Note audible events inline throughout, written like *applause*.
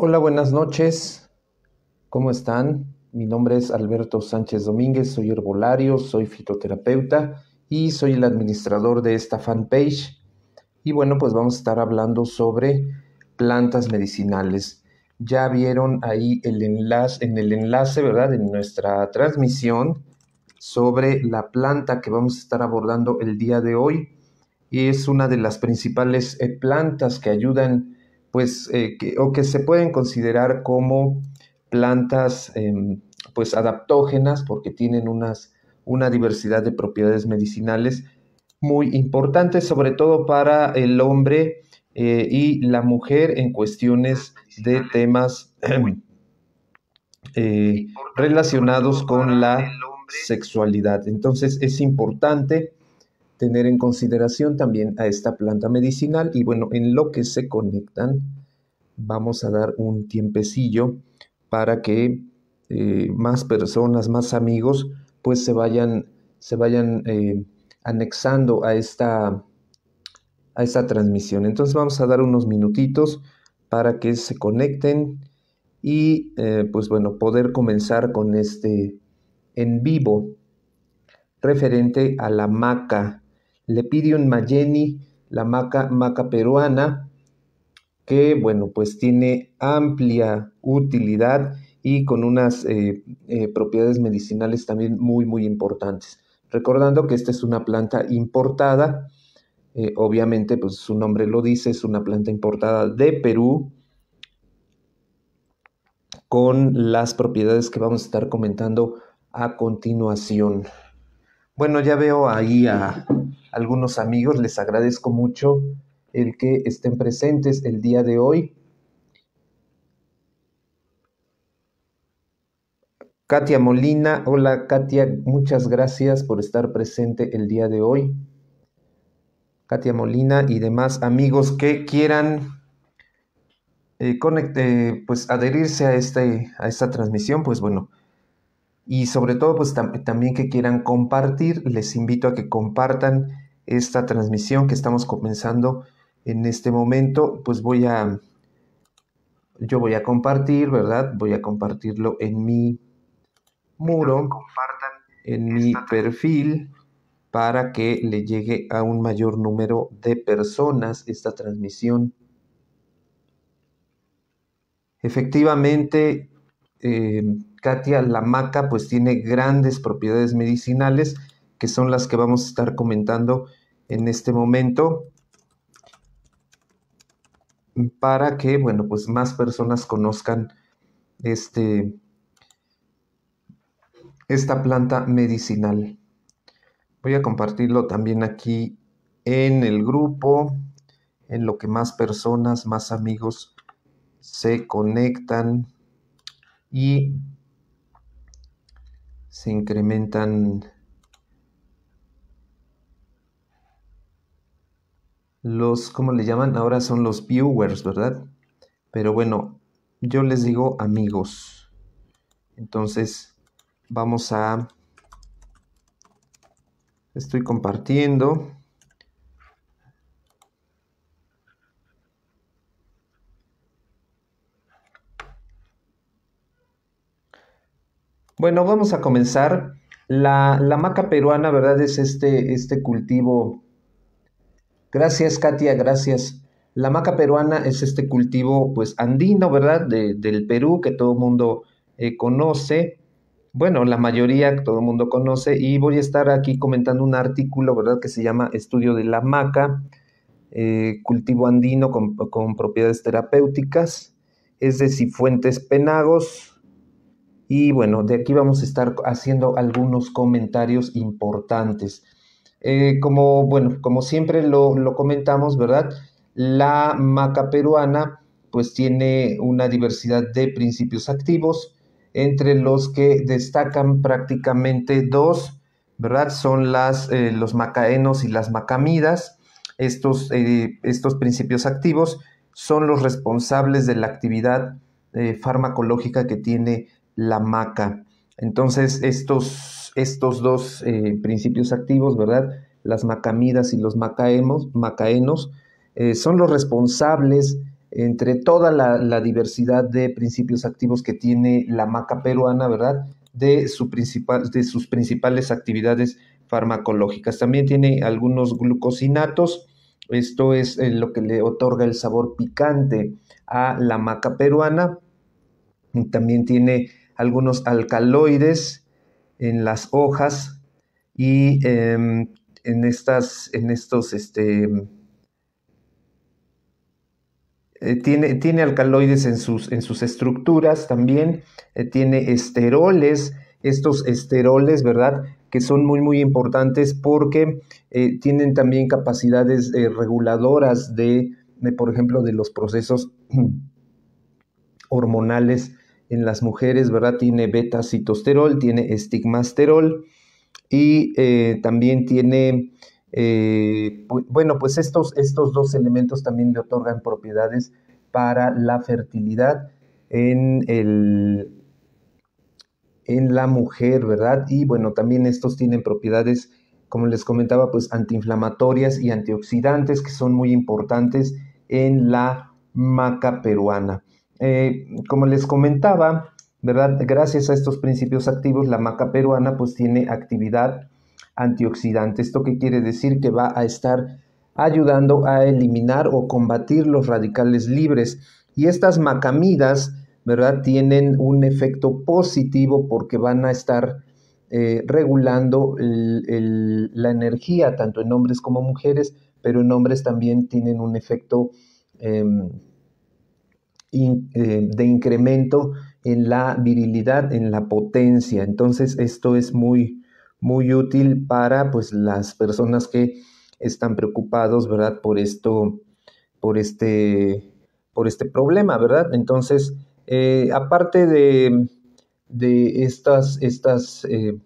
Hola, buenas noches. ¿Cómo están? Mi nombre es Alberto Sánchez Domínguez, soy herbolario, soy fitoterapeuta y soy el administrador de esta fanpage. Y bueno, pues vamos a estar hablando sobre plantas medicinales. Ya vieron ahí el enlace, en el enlace, ¿verdad? En nuestra transmisión sobre la planta que vamos a estar abordando el día de hoy. Y es una de las principales eh, plantas que ayudan pues, eh, que, o que se pueden considerar como plantas em, pues adaptógenas porque tienen unas, una diversidad de propiedades medicinales muy importantes, sobre todo para el hombre eh, y la mujer en cuestiones de temas em, eh, relacionados con la sexualidad. Entonces es importante tener en consideración también a esta planta medicinal y bueno, en lo que se conectan vamos a dar un tiempecillo para que eh, más personas, más amigos, pues se vayan, se vayan eh, anexando a esta, a esta transmisión. Entonces vamos a dar unos minutitos para que se conecten y eh, pues bueno, poder comenzar con este en vivo referente a la maca Lepidium mayeni, la maca, maca peruana, que bueno, pues tiene amplia utilidad y con unas eh, eh, propiedades medicinales también muy, muy importantes. Recordando que esta es una planta importada, eh, obviamente, pues su nombre lo dice, es una planta importada de Perú con las propiedades que vamos a estar comentando a continuación. Bueno, ya veo ahí a, algunos amigos. Les agradezco mucho el que estén presentes el día de hoy. Katia Molina, hola Katia, muchas gracias por estar presente el día de hoy. Katia Molina y demás amigos que quieran eh, eh, pues adherirse a, este, a esta transmisión, pues bueno, y sobre todo pues también que quieran compartir. Les invito a que compartan esta transmisión que estamos comenzando en este momento. Pues voy a, yo voy a compartir, ¿verdad? Voy a compartirlo en mi muro, en mi perfil para que le llegue a un mayor número de personas esta transmisión. Efectivamente, eh, Katia la maca pues tiene grandes propiedades medicinales que son las que vamos a estar comentando en este momento para que, bueno, pues más personas conozcan este, esta planta medicinal. Voy a compartirlo también aquí en el grupo, en lo que más personas, más amigos se conectan y se incrementan los, ¿cómo le llaman? Ahora son los viewers, ¿verdad? Pero bueno, yo les digo amigos. Entonces, vamos a... Estoy compartiendo. Bueno, vamos a comenzar. La, la maca peruana, ¿verdad? Es este, este cultivo. Gracias, Katia, gracias. La maca peruana es este cultivo, pues, andino, ¿verdad? del Perú, que todo el mundo eh, conoce. Bueno, la mayoría todo el mundo conoce. Y voy a estar aquí comentando un artículo, ¿verdad? Que se llama Estudio de la maca, eh, cultivo andino con, con propiedades terapéuticas. Es de Cifuentes Penagos, y bueno, de aquí vamos a estar haciendo algunos comentarios importantes. Eh, como, bueno, como siempre lo, comentamos, ¿verdad? La maca peruana pues tiene una diversidad de principios activos, entre los que destacan prácticamente dos, ¿verdad? Son las, eh, los macaenos y las macamidas. Estos, eh, estos principios activos son los responsables de la actividad farmacológica que tiene la maca. Entonces, estos, estos dos eh, principios activos, ¿verdad? Las macamidas y los macaenos, eh, son los responsables entre toda la, diversidad de principios activos que tiene la maca peruana, ¿verdad? De, de sus principales actividades farmacológicas. También tiene algunos glucosinatos, esto es eh, lo que le otorga el sabor picante a la maca peruana. También tiene algunos alcaloides en las hojas y em, en, estas, en estos, este, eh, tiene, alcaloides en sus, en sus estructuras también, eh, tiene esteroles, estos esteroles, ¿verdad? Que son muy, muy importantes porque eh, tienen también capacidades reguladoras de, por ejemplo, de los procesos *clears throat* hormonales en las mujeres, ¿verdad? Tiene beta-citosterol, tiene estigmasterol y eh, también tiene, eh, bueno, pues estos, estos dos elementos también le otorgan propiedades para la fertilidad en, el, en la mujer, ¿verdad? Y bueno, también estos tienen propiedades, como les comentaba, pues antiinflamatorias y antioxidantes que son muy importantes en la maca peruana. Eh, como les comentaba, ¿verdad? Gracias a estos principios activos, la maca peruana pues tiene actividad antioxidante. ¿Esto qué quiere decir? Que va a estar ayudando a eliminar o combatir los radicales libres. Y estas macamidas, ¿verdad? Tienen un efecto positivo porque van a estar eh, regulando la energía, tanto en hombres como mujeres, pero en hombres también tienen un efecto em, eh, de incremento en la virilidad, en la potencia. Entonces esto es muy, muy útil para pues, las personas que están preocupados, ¿verdad? Por esto, por este, por este problema, ¿verdad? Entonces, eh, aparte de, estas, estas eh,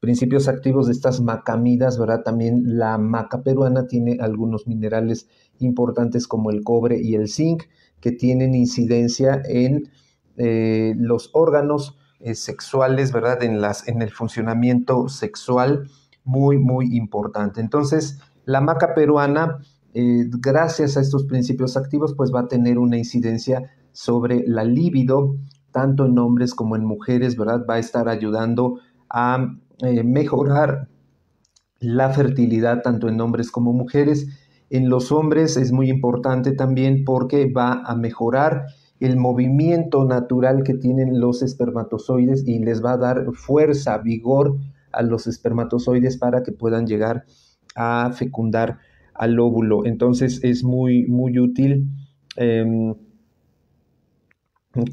principios activos de estas macamidas, ¿verdad? También la maca peruana tiene algunos minerales importantes como el cobre y el zinc que tienen incidencia en eh, los órganos eh, sexuales, ¿verdad? En, las, en el funcionamiento sexual muy, muy importante. Entonces, la maca peruana, eh, gracias a estos principios activos, pues va a tener una incidencia sobre la libido, tanto en hombres como en mujeres, ¿verdad? Va a estar ayudando a eh, mejorar la fertilidad tanto en hombres como mujeres. En los hombres es muy importante también porque va a mejorar el movimiento natural que tienen los espermatozoides y les va a dar fuerza, vigor a los espermatozoides para que puedan llegar a fecundar al óvulo. Entonces es muy, muy útil em,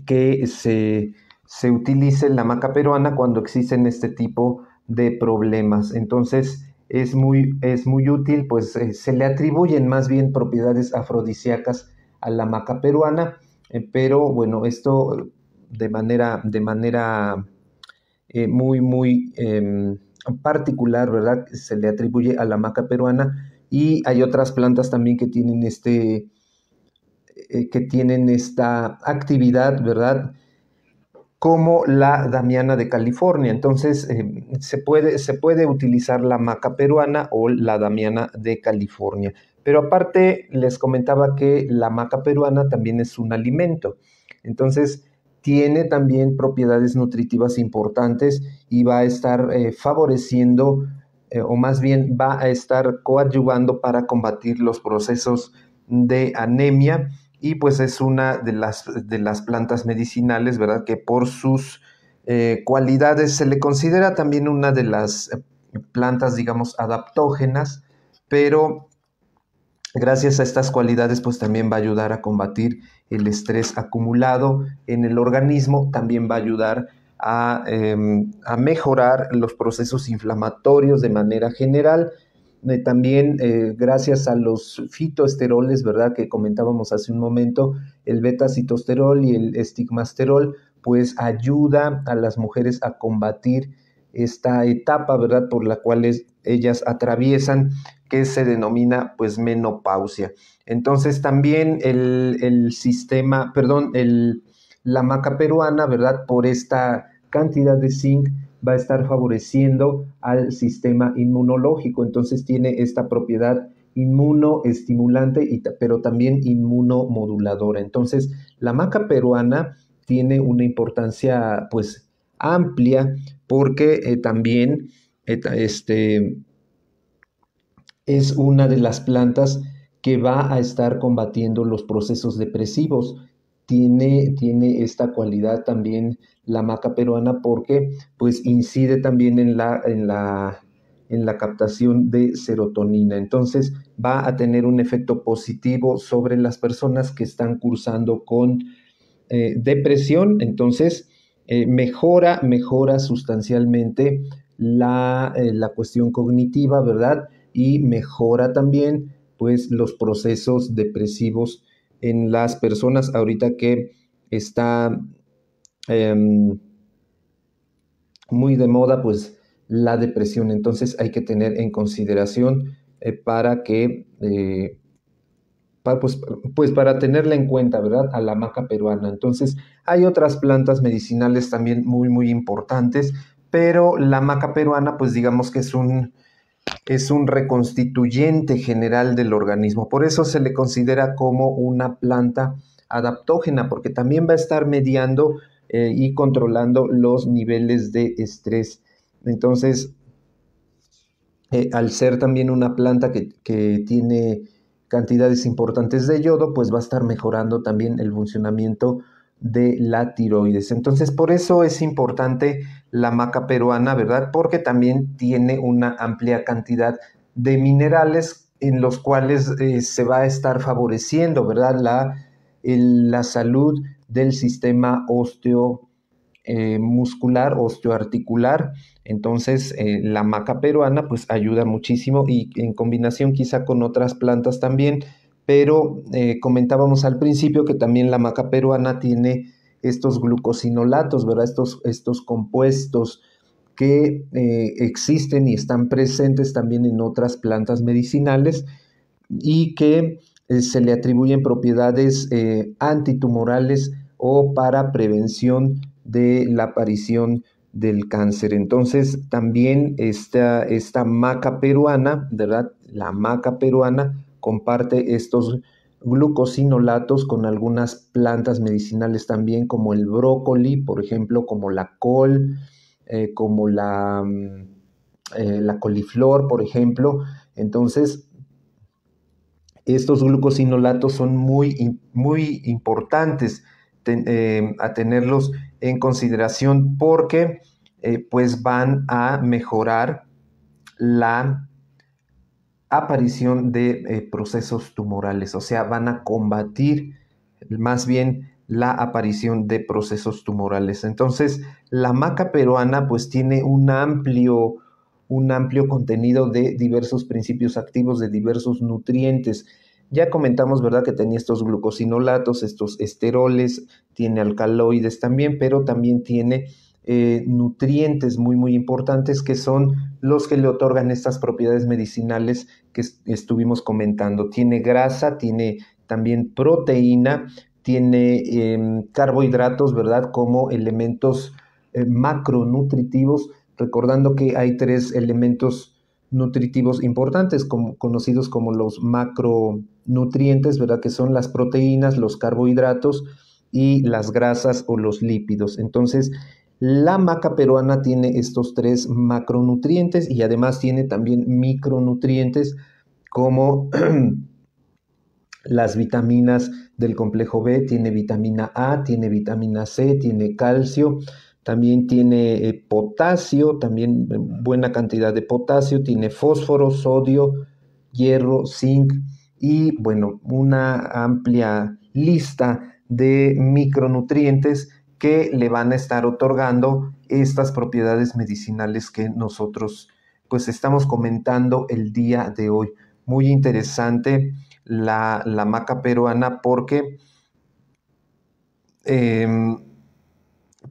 que se se utilice la maca peruana cuando existen este tipo de problemas. Entonces, es muy, es muy útil, pues eh, se le atribuyen más bien propiedades afrodisíacas a la maca peruana, eh, pero bueno, esto eh, de manera, de manera muy, muy em, particular, ¿verdad? Se le atribuye a la maca peruana y hay otras plantas también que tienen este, que tienen esta actividad, ¿verdad? como la damiana de California. Entonces, eh, se, puede, se puede utilizar la maca peruana o la damiana de California. Pero aparte, les comentaba que la maca peruana también es un alimento. Entonces, tiene también propiedades nutritivas importantes y va a estar eh, favoreciendo, eh, o más bien va a estar coadyuvando para combatir los procesos de anemia y pues es una de las, plantas medicinales, ¿verdad? Que por sus eh, cualidades se le considera también una de las eh, plantas, digamos, adaptógenas, pero gracias a estas cualidades pues también va a ayudar a combatir el estrés acumulado en el organismo, también va a ayudar a, em, a mejorar los procesos inflamatorios de manera general también eh, gracias a los fitoesteroles, ¿verdad? Que comentábamos hace un momento, el beta-citosterol y el estigmasterol, pues ayuda a las mujeres a combatir esta etapa, ¿verdad? Por la cual ellas atraviesan, que se denomina pues menopausia. Entonces también el, sistema, perdón, el, la maca peruana, ¿verdad? Por esta cantidad de zinc va a estar favoreciendo al sistema inmunológico. Entonces tiene esta propiedad inmunoestimulante, y, pero también inmunomoduladora. Entonces, la maca peruana tiene una importancia pues amplia porque eh, también eh, este, es una de las plantas que va a estar combatiendo los procesos depresivos tiene, esta cualidad también la maca peruana porque pues incide también en la, en la, en la captación de serotonina. Entonces va a tener un efecto positivo sobre las personas que están cursando con eh, depresión. Entonces eh, mejora, mejora sustancialmente la, eh, la cuestión cognitiva, ¿verdad? Y mejora también pues los procesos depresivos en las personas ahorita que está em, muy de moda, pues la depresión. Entonces hay que tener en consideración eh, para que, eh, para, pues, pues, para tenerla en cuenta, ¿verdad? A la maca peruana. Entonces hay otras plantas medicinales también muy, muy importantes, pero la maca peruana, pues digamos que es un es un reconstituyente general del organismo. Por eso se le considera como una planta adaptógena, porque también va a estar mediando eh, y controlando los niveles de estrés. Entonces, eh, al ser también una planta que, que tiene cantidades importantes de yodo, pues va a estar mejorando también el funcionamiento de la tiroides. Entonces, por eso es importante la maca peruana, ¿verdad? Porque también tiene una amplia cantidad de minerales en los cuales eh, se va a estar favoreciendo, ¿verdad? La, la salud del sistema osteo eh, osteoarticular. Entonces, eh, la maca peruana, pues ayuda muchísimo y en combinación quizá con otras plantas también, pero eh, comentábamos al principio que también la maca peruana tiene estos glucosinolatos, ¿verdad? Estos, estos compuestos que eh, existen y están presentes también en otras plantas medicinales y que eh, se le atribuyen propiedades eh, antitumorales o para prevención de la aparición del cáncer. Entonces, también esta, esta maca peruana, ¿verdad? La maca peruana comparte estos glucosinolatos con algunas plantas medicinales también, como el brócoli, por ejemplo, como la col, eh, como la, mm, eh, la coliflor, por ejemplo. Entonces, estos glucosinolatos son muy, muy importantes em, a tenerlos en consideración porque eh, pues van a mejorar la aparición de eh, procesos tumorales, o sea, van a combatir más bien la aparición de procesos tumorales. Entonces, la maca peruana pues tiene un amplio, un amplio contenido de diversos principios activos, de diversos nutrientes. Ya comentamos, ¿verdad?, que tenía estos glucosinolatos, estos esteroles, tiene alcaloides también, pero también tiene eh, nutrientes muy, muy importantes que son los que le otorgan estas propiedades medicinales que estuvimos comentando. Tiene grasa, tiene también proteína, tiene em, carbohidratos, ¿verdad? Como elementos eh, macronutritivos, recordando que hay tres elementos nutritivos importantes, conocidos como los macronutrientes, ¿verdad? Que son las proteínas, los carbohidratos y las grasas o los lípidos. Entonces, la maca peruana tiene estos tres macronutrientes y además tiene también micronutrientes como *clears throat* las vitaminas del complejo B, tiene vitamina A, tiene vitamina C, tiene calcio, también tiene eh, potasio, también eh, buena cantidad de potasio, tiene fósforo, sodio, hierro, zinc y bueno, una amplia lista de micronutrientes que le van a estar otorgando estas propiedades medicinales que nosotros pues estamos comentando el día de hoy. Muy interesante la, maca peruana porque em,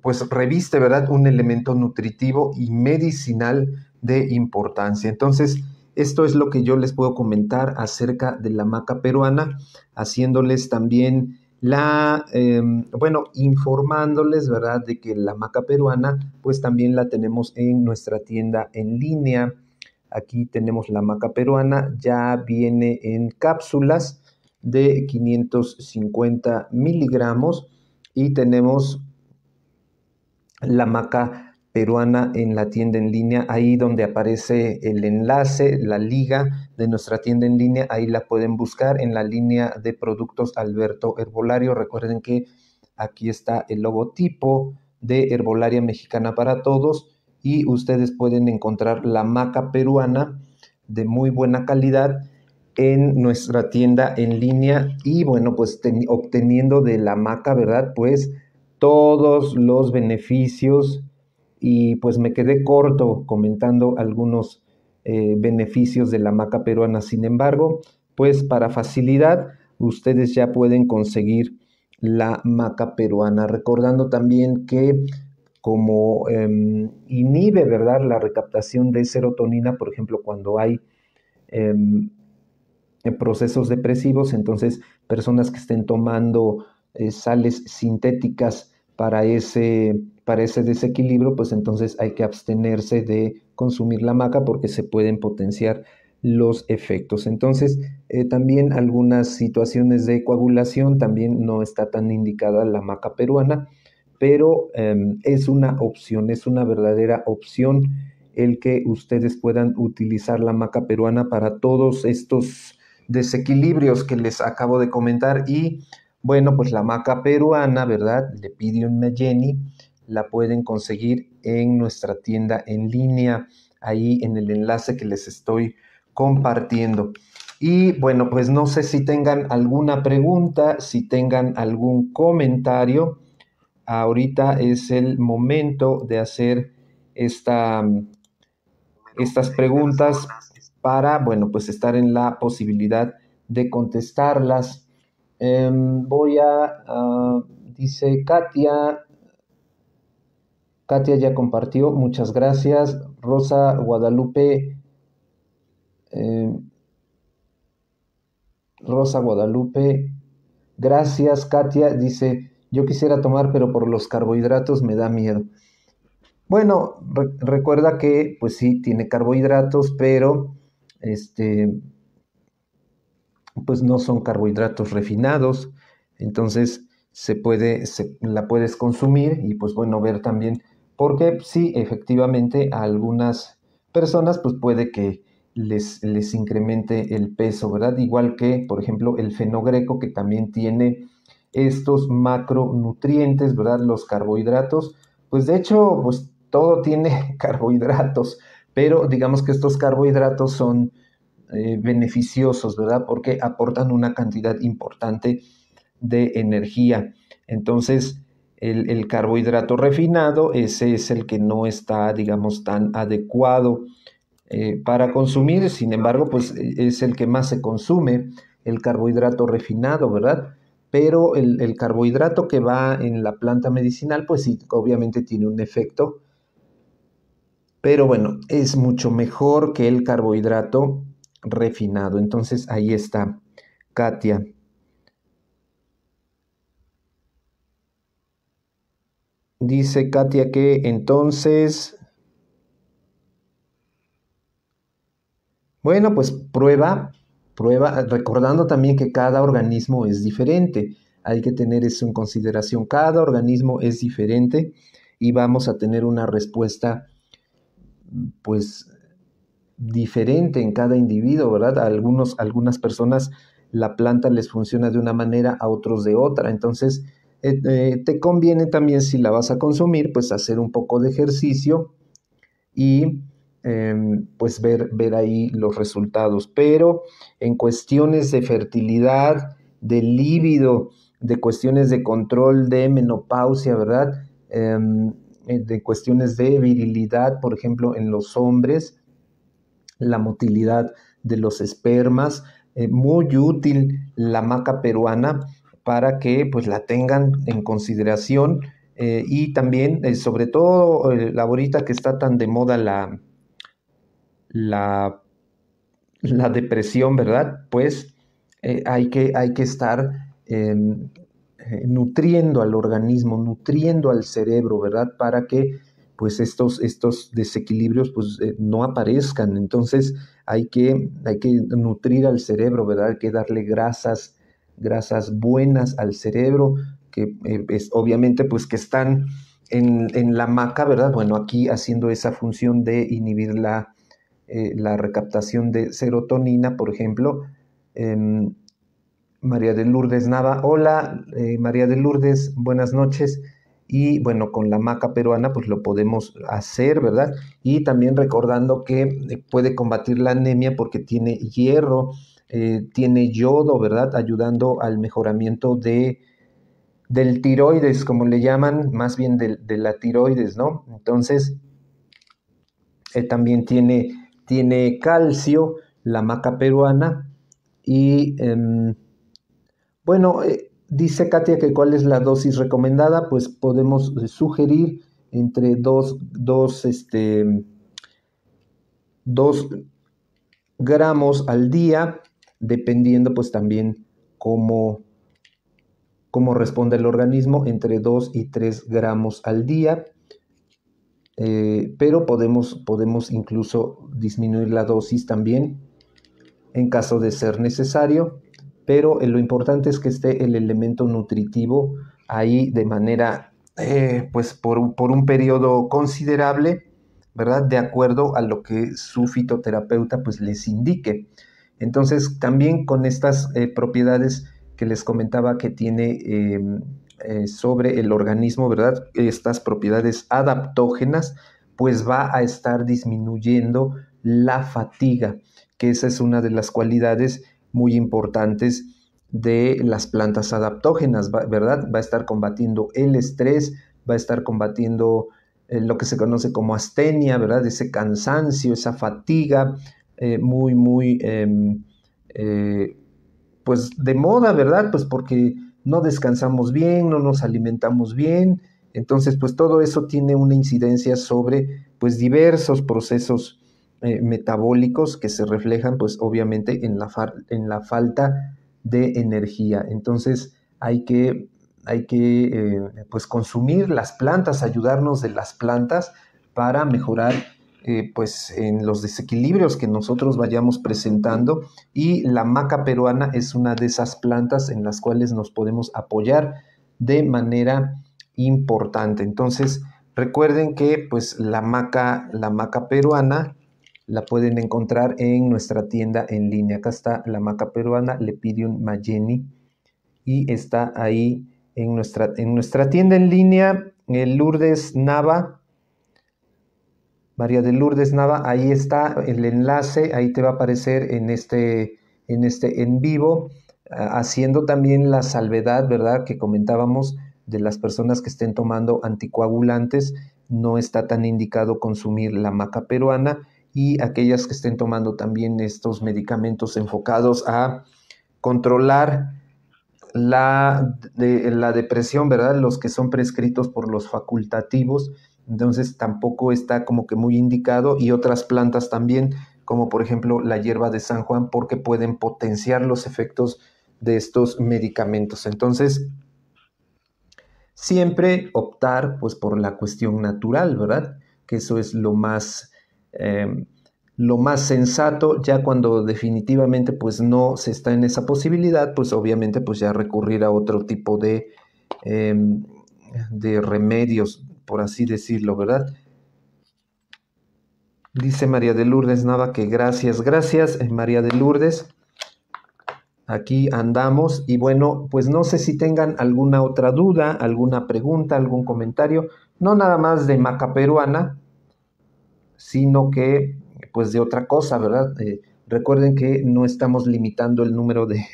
pues reviste, ¿verdad? Un elemento nutritivo y medicinal de importancia. Entonces, esto es lo que yo les puedo comentar acerca de la maca peruana, haciéndoles también la, em, bueno, informándoles, ¿verdad?, de que la maca peruana, pues también la tenemos en nuestra tienda en línea. Aquí tenemos la maca peruana, ya viene en cápsulas de 550 miligramos y tenemos la maca peruana en la tienda en línea, ahí donde aparece el enlace, la liga de nuestra tienda en línea. Ahí la pueden buscar en la línea de productos Alberto Herbolario. Recuerden que aquí está el logotipo de Herbolaria Mexicana para Todos y ustedes pueden encontrar la maca peruana de muy buena calidad en nuestra tienda en línea y bueno pues obteniendo de la maca verdad pues todos los beneficios y pues me quedé corto comentando algunos eh, beneficios de la maca peruana. Sin embargo, pues para facilidad, ustedes ya pueden conseguir la maca peruana. Recordando también que como em, inhibe, ¿verdad?, la recaptación de serotonina, por ejemplo, cuando hay em, procesos depresivos, entonces personas que estén tomando eh, sales sintéticas para ese para ese desequilibrio, pues entonces hay que abstenerse de consumir la maca porque se pueden potenciar los efectos. Entonces, eh, también algunas situaciones de coagulación, también no está tan indicada la maca peruana, pero em, es una opción, es una verdadera opción el que ustedes puedan utilizar la maca peruana para todos estos desequilibrios que les acabo de comentar. Y bueno, pues la maca peruana, ¿verdad? Le pidió un Jenny la pueden conseguir en nuestra tienda en línea, ahí en el enlace que les estoy compartiendo. Y bueno, pues no sé si tengan alguna pregunta, si tengan algún comentario. Ahorita es el momento de hacer esta, estas preguntas para, bueno, pues estar en la posibilidad de contestarlas. Em, voy a, ah, dice Katia, Katia ya compartió, muchas gracias. Rosa Guadalupe. Eh, Rosa Guadalupe. Gracias, Katia. Dice, yo quisiera tomar, pero por los carbohidratos me da miedo. Bueno, recuerda que, pues sí, tiene carbohidratos, pero este, pues no son carbohidratos refinados. Entonces, se puede, la puedes consumir y pues bueno, ver también porque sí, efectivamente, a algunas personas pues puede que les, les incremente el peso, ¿verdad? Igual que, por ejemplo, el fenogreco que también tiene estos macronutrientes, ¿verdad? Los carbohidratos. Pues de hecho, pues todo tiene *laughs* carbohidratos, pero digamos que estos carbohidratos son eh, beneficiosos, ¿verdad? Porque aportan una cantidad importante de energía. Entonces, el, carbohidrato refinado, ese es el que no está, digamos, tan adecuado eh, para consumir, sin embargo, pues e, es el que más se consume, el carbohidrato refinado, ¿verdad? Pero el, el carbohidrato que va en la planta medicinal, pues sí, obviamente tiene un efecto, pero bueno, es mucho mejor que el carbohidrato refinado. Entonces ahí está, Katia. Dice Katia que entonces... Bueno, pues prueba, prueba, recordando también que cada organismo es diferente. Hay que tener eso en consideración. Cada organismo es diferente y vamos a tener una respuesta pues diferente en cada individuo, ¿verdad? A algunos, algunas personas la planta les funciona de una manera, a otros de otra. Entonces, eh, eh, te conviene también si la vas a consumir, pues hacer un poco de ejercicio y em, pues ver, ver ahí los resultados. Pero en cuestiones de fertilidad, de líbido, de cuestiones de control de menopausia, ¿verdad? Em, eh, de cuestiones de virilidad, por ejemplo, en los hombres, la motilidad de los espermas, muy útil la maca peruana, para que pues la tengan en consideración eh, y también, eh, sobre todo, eh, la ahorita que está tan de moda la, la, la depresión, ¿verdad? Pues hay, que, hay que estar em, nutriendo al organismo, nutriendo al cerebro, ¿verdad? Para que pues estos, estos desequilibrios pues, no aparezcan. Entonces hay que, hay que nutrir al cerebro, ¿verdad? Hay que darle grasas, grasas buenas al cerebro, que eh, es, obviamente pues que están en, la maca, ¿verdad? Bueno, aquí haciendo esa función de inhibir la, eh, la recaptación de serotonina, por ejemplo. Em, María de Lourdes Nava, hola eh, María de Lourdes, buenas noches. Y bueno, con la maca peruana pues lo podemos hacer, ¿verdad? Y también recordando que puede combatir la anemia porque tiene hierro, eh, tiene yodo, ¿verdad? Ayudando al mejoramiento de, del tiroides, como le llaman, más bien de, la tiroides, ¿no? Entonces, también tiene, tiene, calcio, la maca peruana, y em, bueno, eh, dice Katia que cuál es la dosis recomendada, pues podemos sugerir entre dos, este, dos gramos al día dependiendo pues también cómo, cómo responde el organismo, entre 2 y 3 gramos al día. Eh, pero podemos, podemos incluso disminuir la dosis también en caso de ser necesario, pero eh, lo importante es que esté el elemento nutritivo ahí de manera, eh, pues por, por, un periodo considerable, ¿verdad? De acuerdo a lo que su fitoterapeuta pues les indique. Entonces, también con estas eh, propiedades que les comentaba que tiene eh, eh, sobre el organismo, ¿verdad? Estas propiedades adaptógenas, pues va a estar disminuyendo la fatiga, que esa es una de las cualidades muy importantes de las plantas adaptógenas, ¿verdad? Va a estar combatiendo el estrés, va a estar combatiendo lo que se conoce como astenia, ¿verdad? Ese cansancio, esa fatiga, eh, muy, muy, em, eh, pues de moda, ¿verdad? Pues porque no descansamos bien, no nos alimentamos bien, entonces pues todo eso tiene una incidencia sobre pues diversos procesos eh, metabólicos que se reflejan pues obviamente en la, en la falta de energía. Entonces hay que hay que pues consumir las plantas, ayudarnos de las plantas para mejorar eh, pues en los desequilibrios que nosotros vayamos presentando y la maca peruana es una de esas plantas en las cuales nos podemos apoyar de manera importante. Entonces, recuerden que pues la maca, la maca peruana la pueden encontrar en nuestra tienda en línea. Acá está la maca peruana Lepidium mayeni y está ahí en nuestra, en nuestra tienda en línea el eh, Lourdes Nava María de Lourdes Nava, ahí está el enlace, ahí te va a aparecer en este en, este, en vivo, haciendo también la salvedad, ¿verdad?, que comentábamos de las personas que estén tomando anticoagulantes, no está tan indicado consumir la maca peruana y aquellas que estén tomando también estos medicamentos enfocados a controlar la, la depresión, ¿verdad? Los que son prescritos por los facultativos, entonces tampoco está como que muy indicado y otras plantas también, como por ejemplo la hierba de San Juan, porque pueden potenciar los efectos de estos medicamentos. Entonces, siempre optar pues por la cuestión natural, ¿verdad? Que eso es lo más, eh, lo más sensato, ya cuando definitivamente pues no se está en esa posibilidad, pues obviamente pues ya recurrir a otro tipo de, eh, de remedios por así decirlo, ¿verdad? Dice María de Lourdes nada que gracias, gracias, eh, María de Lourdes. Aquí andamos y bueno, pues no sé si tengan alguna otra duda, alguna pregunta, algún comentario, no nada más de maca peruana, sino que pues de otra cosa, ¿verdad? Eh, recuerden que no estamos limitando el número de,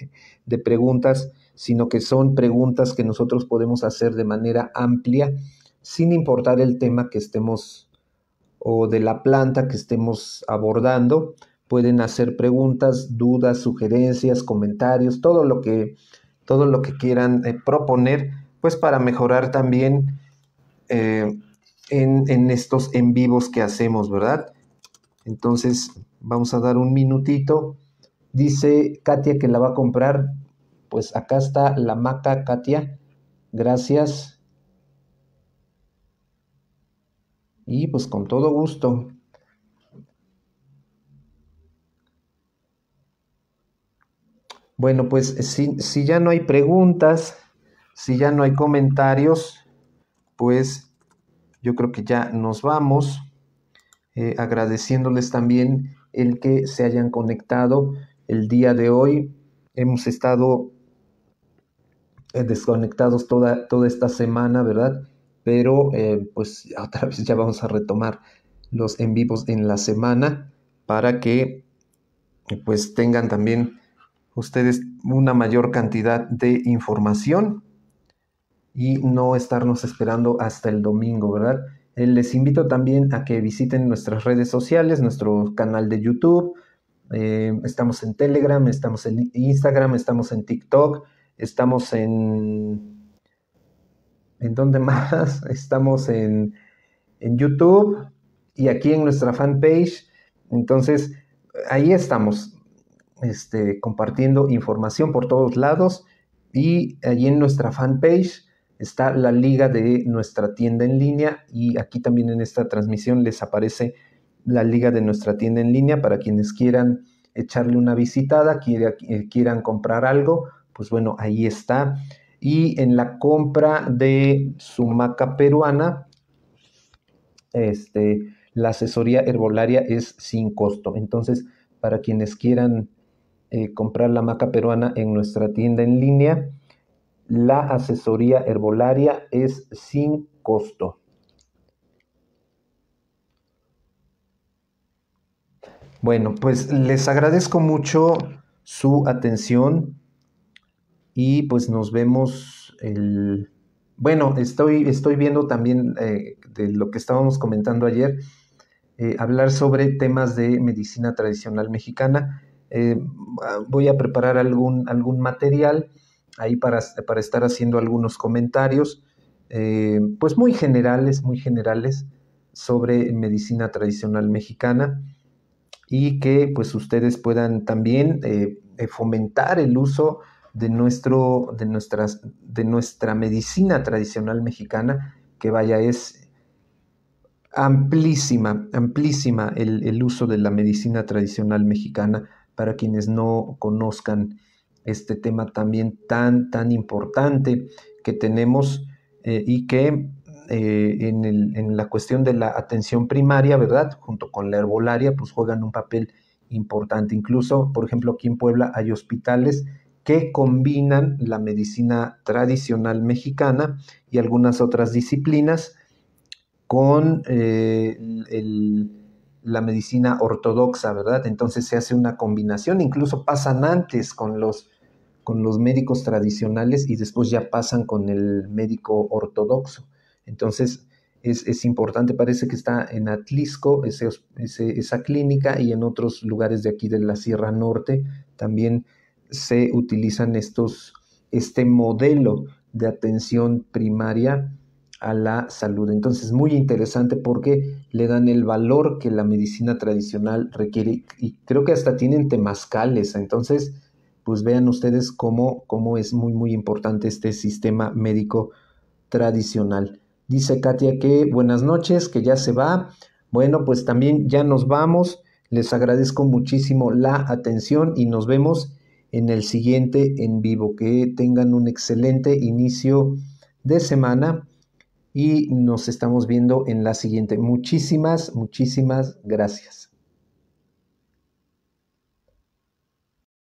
de preguntas, sino que son preguntas que nosotros podemos hacer de manera amplia sin importar el tema que estemos o de la planta que estemos abordando. Pueden hacer preguntas, dudas, sugerencias, comentarios, todo lo que, todo lo que quieran eh, proponer, pues para mejorar también eh, en, en estos en vivos que hacemos, ¿verdad? Entonces, vamos a dar un minutito. Dice Katia que la va a comprar. Pues acá está la maca, Katia. Gracias. Y pues con todo gusto. Bueno, pues si, si ya no hay preguntas, si ya no hay comentarios, pues yo creo que ya nos vamos. Eh, agradeciéndoles también el que se hayan conectado el día de hoy. Hemos estado eh, desconectados toda, toda esta semana, ¿verdad? pero eh, pues *laughs* otra vez ya vamos a retomar los en vivos en la semana para que pues tengan también ustedes una mayor cantidad de información y no estarnos esperando hasta el domingo, ¿verdad? Eh, les invito también a que visiten nuestras redes sociales, nuestro canal de YouTube. Eh, estamos en Telegram, estamos en Instagram, estamos en TikTok, estamos en ¿En dónde *laughs* más? Estamos en, YouTube y aquí en nuestra fanpage. Entonces, ahí estamos este, compartiendo información por todos lados y allí en nuestra fanpage está la liga de nuestra tienda en línea y aquí también en esta transmisión les aparece la liga de nuestra tienda en línea para quienes quieran echarle una visitada, eh, quieran comprar algo, pues bueno, ahí está. Y en la compra de su maca peruana, este, la asesoría herbolaria es sin costo. Entonces, para quienes quieran eh, comprar la maca peruana en nuestra tienda en línea, la asesoría herbolaria es sin costo. Bueno, pues les agradezco mucho su atención. Y pues nos vemos el... Bueno, estoy, estoy viendo también eh, de lo que estábamos comentando ayer, eh, hablar sobre temas de medicina tradicional mexicana. Eh, voy a preparar algún, algún material ahí para, para estar haciendo algunos comentarios, pues muy generales, muy generales sobre medicina tradicional mexicana y que pues ustedes puedan también fomentar el uso de, nuestro, de, nuestras, de nuestra medicina tradicional mexicana, que vaya, es amplísima, amplísima el, uso de la medicina tradicional mexicana para quienes no conozcan este tema también tan, tan importante que tenemos eh, y que eh, en, en, la cuestión de la atención primaria, ¿verdad? Junto con la herbolaria, pues juegan un papel importante. Incluso, por ejemplo, aquí en Puebla hay hospitales que combinan la medicina tradicional mexicana y algunas otras disciplinas con eh, la medicina ortodoxa, ¿verdad? Entonces se hace una combinación, incluso pasan antes con los, con los médicos tradicionales y después ya pasan con el médico ortodoxo. Entonces es, importante, parece que está en Atlisco esa clínica y en otros lugares de aquí de la Sierra Norte también se utilizan estos, este modelo de atención primaria a la salud. Entonces, muy interesante porque le dan el valor que la medicina tradicional requiere y creo que hasta tienen temazcales. Entonces, pues vean ustedes cómo, cómo es muy, muy importante este sistema médico tradicional. Dice Katia que buenas noches, que ya se va. Bueno, pues también ya nos vamos. Les agradezco muchísimo la atención y nos vemos en el siguiente en vivo. Que tengan un excelente inicio de semana y nos estamos viendo en la siguiente. Muchísimas, muchísimas gracias.